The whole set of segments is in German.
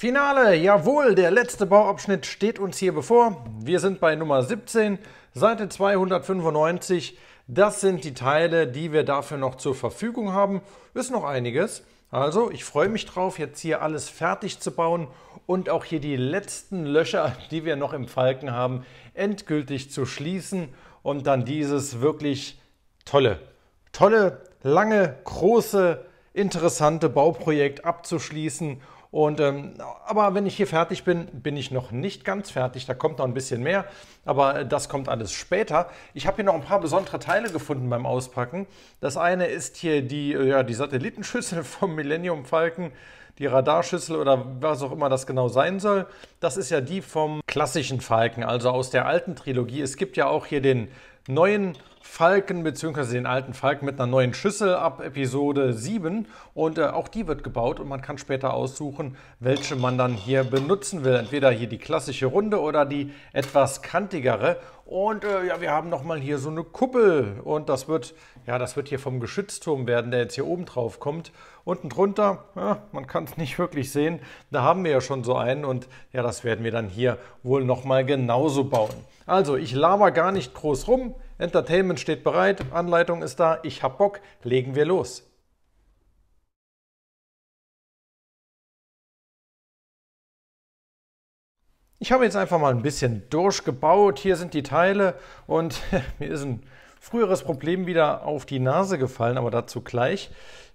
Finale, jawohl, der letzte Bauabschnitt steht uns hier bevor. Wir sind bei Nummer 17, Seite 295. Das sind die Teile, die wir dafür noch zur Verfügung haben. Ist noch einiges. Also, ich freue mich drauf, jetzt hier alles fertig zu bauen und auch hier die letzten Löcher, die wir noch im Falken haben, endgültig zu schließen und dann dieses wirklich tolle, tolle, lange, große, interessante Bauprojekt abzuschließen und, ähm, aber wenn ich hier fertig bin, bin ich noch nicht ganz fertig. Da kommt noch ein bisschen mehr, aber das kommt alles später. Ich habe hier noch ein paar besondere Teile gefunden beim Auspacken. Das eine ist hier die, äh, ja, die Satellitenschüssel vom Millennium Falcon, die Radarschüssel oder was auch immer das genau sein soll. Das ist ja die vom klassischen Falcon, also aus der alten Trilogie. Es gibt ja auch hier den neuen Falken bzw. den alten Falken mit einer neuen Schüssel ab Episode 7 und äh, auch die wird gebaut und man kann später aussuchen, welche man dann hier benutzen will. Entweder hier die klassische Runde oder die etwas kantigere und äh, ja, wir haben nochmal hier so eine Kuppel und das wird, ja, das wird hier vom Geschützturm werden, der jetzt hier oben drauf kommt. Unten drunter, ja, man kann es nicht wirklich sehen, da haben wir ja schon so einen und ja, das werden wir dann hier wohl nochmal genauso bauen. Also, ich laber gar nicht groß rum. Entertainment steht bereit, Anleitung ist da, ich hab Bock, legen wir los. Ich habe jetzt einfach mal ein bisschen durchgebaut. Hier sind die Teile und mir ist ein früheres Problem wieder auf die Nase gefallen, aber dazu gleich.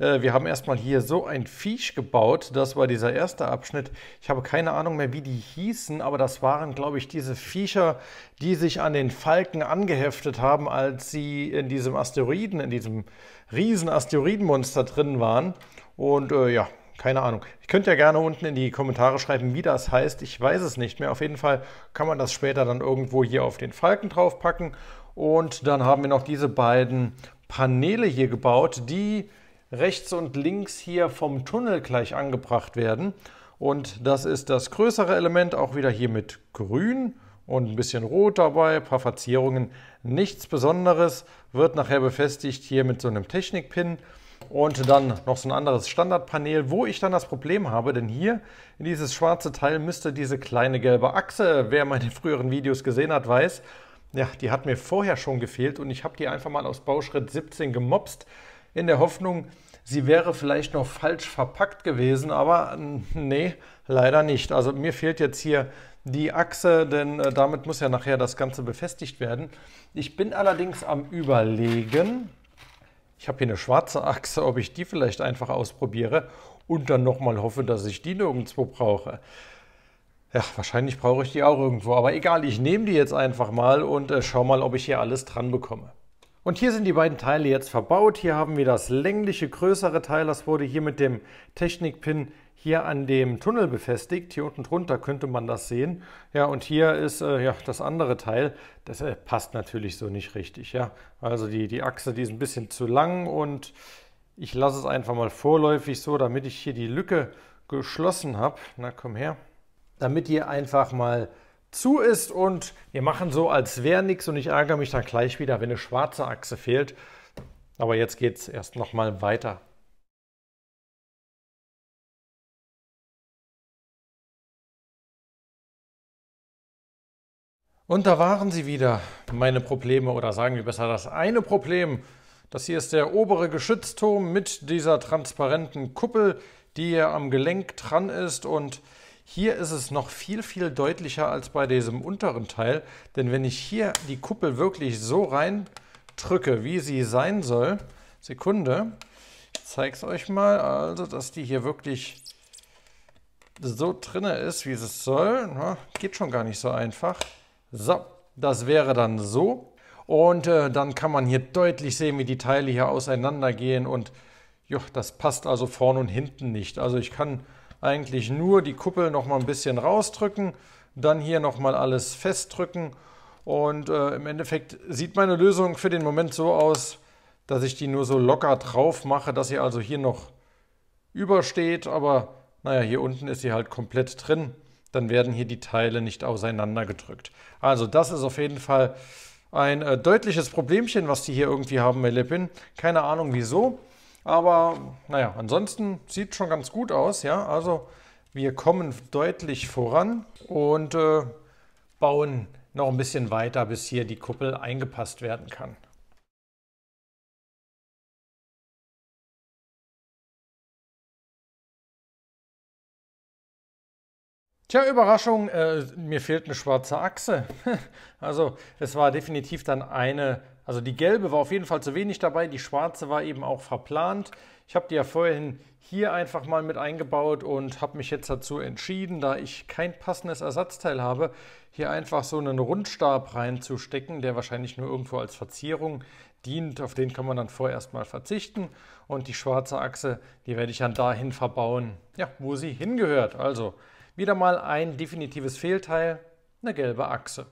Äh, wir haben erstmal hier so ein Viech gebaut. Das war dieser erste Abschnitt. Ich habe keine Ahnung mehr, wie die hießen, aber das waren, glaube ich, diese Viecher, die sich an den Falken angeheftet haben, als sie in diesem Asteroiden, in diesem riesen Asteroidenmonster drin waren. Und äh, ja, keine Ahnung. Ich könnte ja gerne unten in die Kommentare schreiben, wie das heißt. Ich weiß es nicht mehr. Auf jeden Fall kann man das später dann irgendwo hier auf den Falken draufpacken. Und dann haben wir noch diese beiden Paneele hier gebaut, die rechts und links hier vom Tunnel gleich angebracht werden. Und das ist das größere Element, auch wieder hier mit grün und ein bisschen rot dabei, ein paar Verzierungen. Nichts Besonderes, wird nachher befestigt hier mit so einem Technikpin. Und dann noch so ein anderes Standardpanel, wo ich dann das Problem habe, denn hier in dieses schwarze Teil müsste diese kleine gelbe Achse, wer meine früheren Videos gesehen hat, weiß, ja, die hat mir vorher schon gefehlt und ich habe die einfach mal aus Bauschritt 17 gemopst in der Hoffnung, sie wäre vielleicht noch falsch verpackt gewesen, aber nee, leider nicht. Also mir fehlt jetzt hier die Achse, denn äh, damit muss ja nachher das Ganze befestigt werden. Ich bin allerdings am Überlegen, ich habe hier eine schwarze Achse, ob ich die vielleicht einfach ausprobiere und dann nochmal hoffe, dass ich die nirgendwo brauche. Ja, wahrscheinlich brauche ich die auch irgendwo, aber egal, ich nehme die jetzt einfach mal und äh, schau mal, ob ich hier alles dran bekomme. Und hier sind die beiden Teile jetzt verbaut. Hier haben wir das längliche größere Teil, das wurde hier mit dem Technikpin hier an dem Tunnel befestigt. Hier unten drunter könnte man das sehen. Ja, und hier ist äh, ja, das andere Teil. Das äh, passt natürlich so nicht richtig. Ja, also die, die Achse, die ist ein bisschen zu lang und ich lasse es einfach mal vorläufig so, damit ich hier die Lücke geschlossen habe. Na komm her. Damit ihr einfach mal zu ist und wir machen so, als wäre nichts und ich ärgere mich dann gleich wieder, wenn eine schwarze Achse fehlt. Aber jetzt geht es erst nochmal weiter. Und da waren sie wieder, meine Probleme oder sagen wir besser das eine Problem. Das hier ist der obere Geschützturm mit dieser transparenten Kuppel, die hier am Gelenk dran ist und hier ist es noch viel, viel deutlicher als bei diesem unteren Teil, denn wenn ich hier die Kuppel wirklich so rein drücke, wie sie sein soll, Sekunde, ich zeige es euch mal, also dass die hier wirklich so drinne ist, wie es soll, Na, geht schon gar nicht so einfach. So, das wäre dann so und äh, dann kann man hier deutlich sehen, wie die Teile hier auseinandergehen und jo, das passt also vorne und hinten nicht. Also ich kann eigentlich nur die Kuppel noch mal ein bisschen rausdrücken, dann hier noch mal alles festdrücken und äh, im Endeffekt sieht meine Lösung für den Moment so aus, dass ich die nur so locker drauf mache, dass sie also hier noch übersteht, aber naja, hier unten ist sie halt komplett drin, dann werden hier die Teile nicht auseinandergedrückt. Also das ist auf jeden Fall ein äh, deutliches Problemchen, was die hier irgendwie haben, Lippin. Keine Ahnung wieso. Aber naja, ansonsten sieht schon ganz gut aus. Ja, also wir kommen deutlich voran und äh, bauen noch ein bisschen weiter, bis hier die Kuppel eingepasst werden kann. Tja, Überraschung, äh, mir fehlt eine schwarze Achse. also es war definitiv dann eine, also die gelbe war auf jeden Fall zu wenig dabei, die schwarze war eben auch verplant. Ich habe die ja vorhin hier einfach mal mit eingebaut und habe mich jetzt dazu entschieden, da ich kein passendes Ersatzteil habe, hier einfach so einen Rundstab reinzustecken, der wahrscheinlich nur irgendwo als Verzierung dient. Auf den kann man dann vorerst mal verzichten. Und die schwarze Achse, die werde ich dann dahin verbauen, ja, wo sie hingehört. Also wieder mal ein definitives Fehlteil, eine gelbe Achse.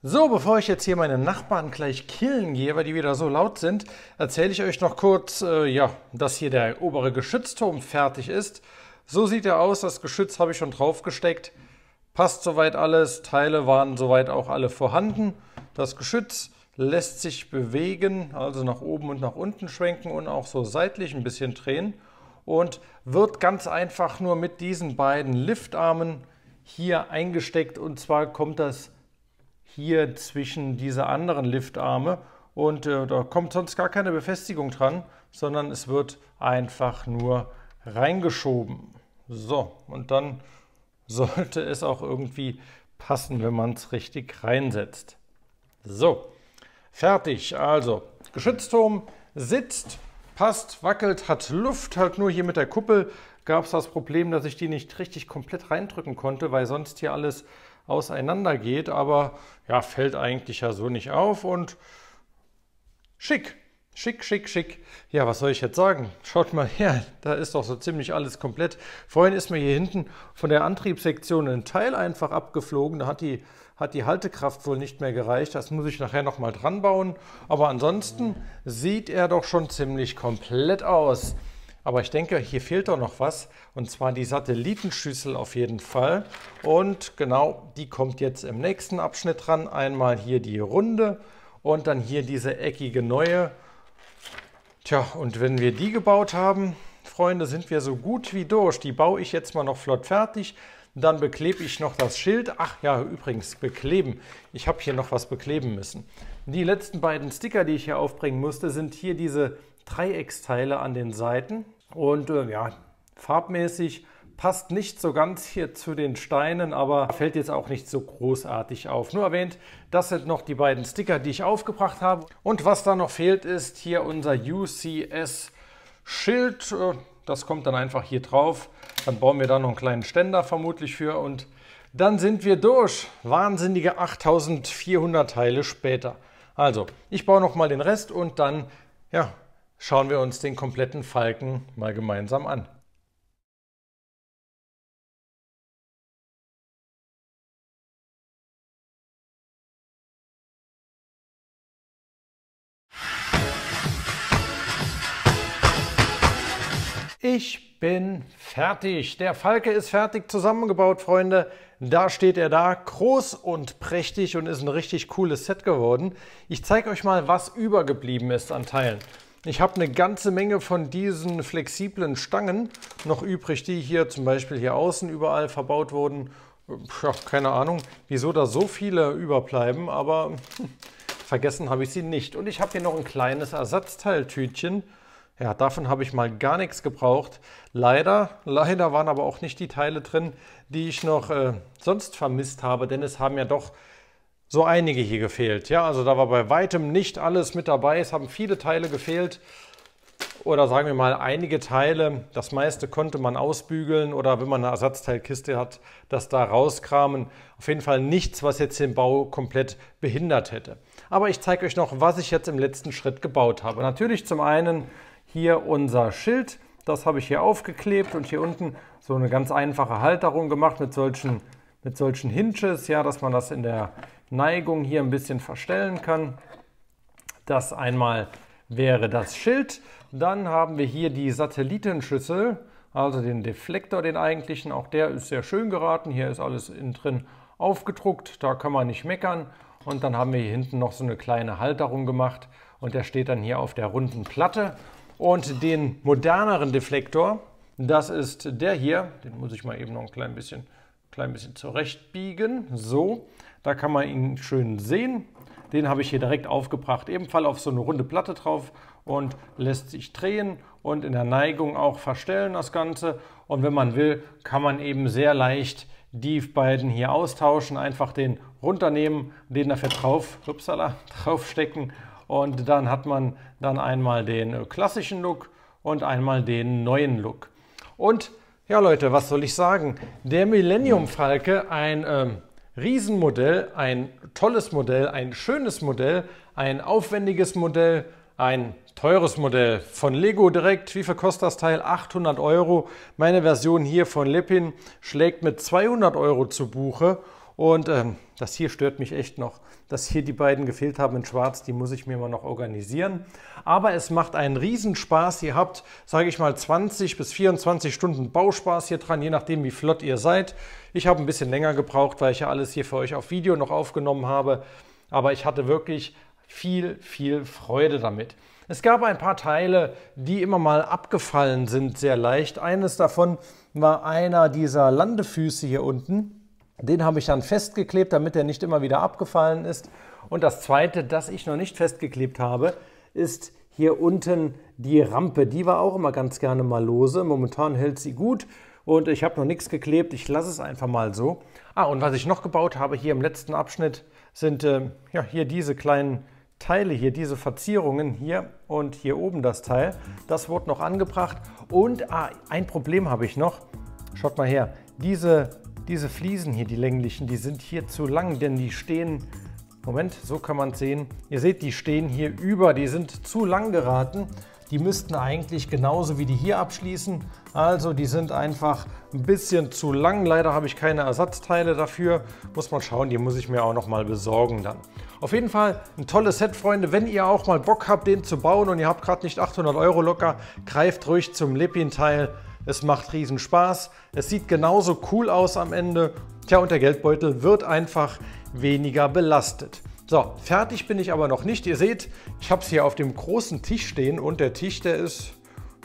So, bevor ich jetzt hier meine Nachbarn gleich killen gehe, weil die wieder so laut sind, erzähle ich euch noch kurz, äh, ja, dass hier der obere Geschützturm fertig ist. So sieht er aus, das Geschütz habe ich schon drauf gesteckt. Passt soweit alles, Teile waren soweit auch alle vorhanden. Das Geschütz, lässt sich bewegen, also nach oben und nach unten schwenken und auch so seitlich ein bisschen drehen und wird ganz einfach nur mit diesen beiden Liftarmen hier eingesteckt und zwar kommt das hier zwischen diese anderen Liftarme und äh, da kommt sonst gar keine Befestigung dran, sondern es wird einfach nur reingeschoben. So, und dann sollte es auch irgendwie passen, wenn man es richtig reinsetzt. So, Fertig, also Geschützturm sitzt, passt, wackelt, hat Luft, halt nur hier mit der Kuppel gab es das Problem, dass ich die nicht richtig komplett reindrücken konnte, weil sonst hier alles auseinander geht, aber ja, fällt eigentlich ja so nicht auf und schick. Schick, schick, schick. Ja, was soll ich jetzt sagen? Schaut mal her, da ist doch so ziemlich alles komplett. Vorhin ist mir hier hinten von der Antriebssektion ein Teil einfach abgeflogen. Da hat die, hat die Haltekraft wohl nicht mehr gereicht. Das muss ich nachher nochmal dran bauen. Aber ansonsten sieht er doch schon ziemlich komplett aus. Aber ich denke, hier fehlt doch noch was. Und zwar die Satellitenschüssel auf jeden Fall. Und genau, die kommt jetzt im nächsten Abschnitt dran. Einmal hier die runde und dann hier diese eckige neue. Tja, und wenn wir die gebaut haben, Freunde, sind wir so gut wie durch. Die baue ich jetzt mal noch flott fertig. Dann beklebe ich noch das Schild. Ach ja, übrigens, bekleben. Ich habe hier noch was bekleben müssen. Die letzten beiden Sticker, die ich hier aufbringen musste, sind hier diese Dreiecksteile an den Seiten. Und äh, ja, farbmäßig passt nicht so ganz hier zu den Steinen, aber fällt jetzt auch nicht so großartig auf. Nur erwähnt, das sind noch die beiden Sticker, die ich aufgebracht habe. Und was da noch fehlt, ist hier unser UCS-Schild. Äh, das kommt dann einfach hier drauf. Dann bauen wir da noch einen kleinen Ständer vermutlich für und dann sind wir durch. Wahnsinnige 8400 Teile später. Also, ich baue nochmal den Rest und dann ja, schauen wir uns den kompletten Falken mal gemeinsam an. Ich bin fertig. Der Falke ist fertig zusammengebaut, Freunde. Da steht er da, groß und prächtig und ist ein richtig cooles Set geworden. Ich zeige euch mal, was übergeblieben ist an Teilen. Ich habe eine ganze Menge von diesen flexiblen Stangen noch übrig, die hier zum Beispiel hier außen überall verbaut wurden. Ja, keine Ahnung, wieso da so viele überbleiben, aber hm, vergessen habe ich sie nicht. Und ich habe hier noch ein kleines Ersatzteiltütchen ja, davon habe ich mal gar nichts gebraucht. Leider, leider waren aber auch nicht die Teile drin, die ich noch äh, sonst vermisst habe, denn es haben ja doch so einige hier gefehlt. Ja, also da war bei weitem nicht alles mit dabei. Es haben viele Teile gefehlt oder sagen wir mal einige Teile. Das meiste konnte man ausbügeln oder wenn man eine Ersatzteilkiste hat, das da rauskramen. Auf jeden Fall nichts, was jetzt den Bau komplett behindert hätte. Aber ich zeige euch noch, was ich jetzt im letzten Schritt gebaut habe. Natürlich zum einen hier unser Schild. Das habe ich hier aufgeklebt und hier unten so eine ganz einfache Halterung gemacht mit solchen, mit solchen Hinges, ja, dass man das in der Neigung hier ein bisschen verstellen kann. Das einmal wäre das Schild. Dann haben wir hier die Satellitenschüssel, also den Deflektor, den eigentlichen. Auch der ist sehr schön geraten. Hier ist alles innen drin aufgedruckt, da kann man nicht meckern. Und dann haben wir hier hinten noch so eine kleine Halterung gemacht und der steht dann hier auf der runden Platte. Und den moderneren Deflektor, das ist der hier, den muss ich mal eben noch ein klein bisschen, klein bisschen zurechtbiegen. So, da kann man ihn schön sehen. Den habe ich hier direkt aufgebracht, ebenfalls auf so eine runde Platte drauf und lässt sich drehen und in der Neigung auch verstellen das Ganze. Und wenn man will, kann man eben sehr leicht die beiden hier austauschen, einfach den runternehmen, den dafür drauf, upsala, draufstecken und dann hat man dann einmal den äh, klassischen Look und einmal den neuen Look. Und ja Leute, was soll ich sagen? Der Millennium Falke, ein ähm, Riesenmodell, ein tolles Modell, ein schönes Modell, ein aufwendiges Modell, ein teures Modell von Lego direkt. Wie viel kostet das Teil? 800 Euro. Meine Version hier von Lippin schlägt mit 200 Euro zu Buche. Und ähm, das hier stört mich echt noch dass hier die beiden gefehlt haben in Schwarz, die muss ich mir mal noch organisieren. Aber es macht einen Riesenspaß. Ihr habt, sage ich mal, 20 bis 24 Stunden Bauspaß hier dran, je nachdem, wie flott ihr seid. Ich habe ein bisschen länger gebraucht, weil ich ja alles hier für euch auf Video noch aufgenommen habe. Aber ich hatte wirklich viel, viel Freude damit. Es gab ein paar Teile, die immer mal abgefallen sind, sehr leicht. Eines davon war einer dieser Landefüße hier unten. Den habe ich dann festgeklebt, damit er nicht immer wieder abgefallen ist. Und das zweite, das ich noch nicht festgeklebt habe, ist hier unten die Rampe. Die war auch immer ganz gerne mal lose. Momentan hält sie gut und ich habe noch nichts geklebt. Ich lasse es einfach mal so. Ah, und was ich noch gebaut habe hier im letzten Abschnitt sind äh, ja, hier diese kleinen Teile hier, diese Verzierungen hier und hier oben das Teil. Das wurde noch angebracht. Und ah, ein Problem habe ich noch. Schaut mal her. Diese diese Fliesen hier, die länglichen, die sind hier zu lang, denn die stehen, Moment, so kann man es sehen. Ihr seht, die stehen hier über, die sind zu lang geraten. Die müssten eigentlich genauso wie die hier abschließen. Also die sind einfach ein bisschen zu lang. Leider habe ich keine Ersatzteile dafür. Muss man schauen, die muss ich mir auch noch mal besorgen dann. Auf jeden Fall ein tolles Set, Freunde. Wenn ihr auch mal Bock habt, den zu bauen und ihr habt gerade nicht 800 Euro locker, greift ruhig zum lippin teil es macht riesen Spaß. Es sieht genauso cool aus am Ende. Tja, und der Geldbeutel wird einfach weniger belastet. So, fertig bin ich aber noch nicht. Ihr seht, ich habe es hier auf dem großen Tisch stehen und der Tisch, der ist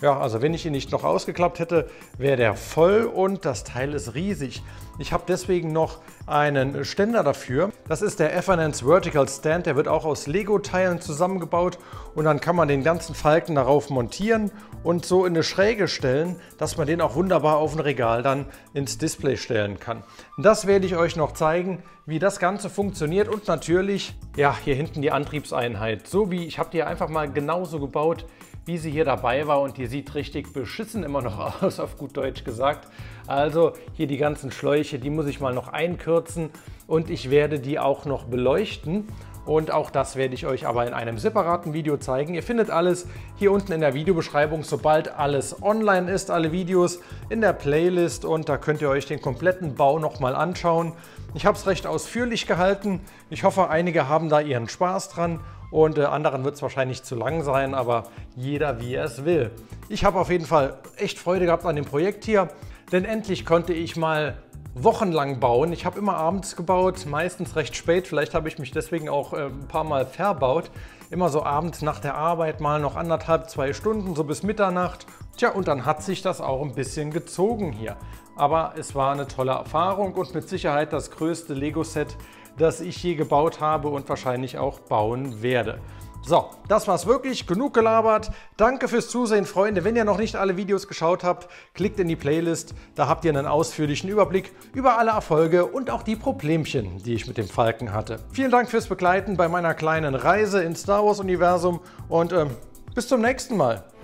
ja, also wenn ich ihn nicht noch ausgeklappt hätte, wäre der voll und das Teil ist riesig. Ich habe deswegen noch einen Ständer dafür. Das ist der Evanance Vertical Stand. Der wird auch aus Lego-Teilen zusammengebaut und dann kann man den ganzen Falken darauf montieren und so in eine Schräge stellen, dass man den auch wunderbar auf ein Regal dann ins Display stellen kann. Das werde ich euch noch zeigen, wie das Ganze funktioniert und natürlich, ja, hier hinten die Antriebseinheit. So wie, ich habe die einfach mal genauso gebaut, wie sie hier dabei war und die sieht richtig beschissen immer noch aus, auf gut Deutsch gesagt. Also hier die ganzen Schläuche, die muss ich mal noch einkürzen und ich werde die auch noch beleuchten. Und auch das werde ich euch aber in einem separaten Video zeigen. Ihr findet alles hier unten in der Videobeschreibung, sobald alles online ist, alle Videos in der Playlist und da könnt ihr euch den kompletten Bau nochmal anschauen. Ich habe es recht ausführlich gehalten. Ich hoffe, einige haben da ihren Spaß dran und äh, anderen wird es wahrscheinlich zu lang sein, aber jeder wie er es will. Ich habe auf jeden Fall echt Freude gehabt an dem Projekt hier, denn endlich konnte ich mal wochenlang bauen. Ich habe immer abends gebaut, meistens recht spät. Vielleicht habe ich mich deswegen auch äh, ein paar Mal verbaut. Immer so abends nach der Arbeit mal noch anderthalb, zwei Stunden, so bis Mitternacht. Tja, und dann hat sich das auch ein bisschen gezogen hier. Aber es war eine tolle Erfahrung und mit Sicherheit das größte Lego-Set, das ich je gebaut habe und wahrscheinlich auch bauen werde. So, das war's wirklich. Genug gelabert. Danke fürs Zusehen, Freunde. Wenn ihr noch nicht alle Videos geschaut habt, klickt in die Playlist. Da habt ihr einen ausführlichen Überblick über alle Erfolge und auch die Problemchen, die ich mit dem Falken hatte. Vielen Dank fürs Begleiten bei meiner kleinen Reise ins Star Wars-Universum und ähm, bis zum nächsten Mal.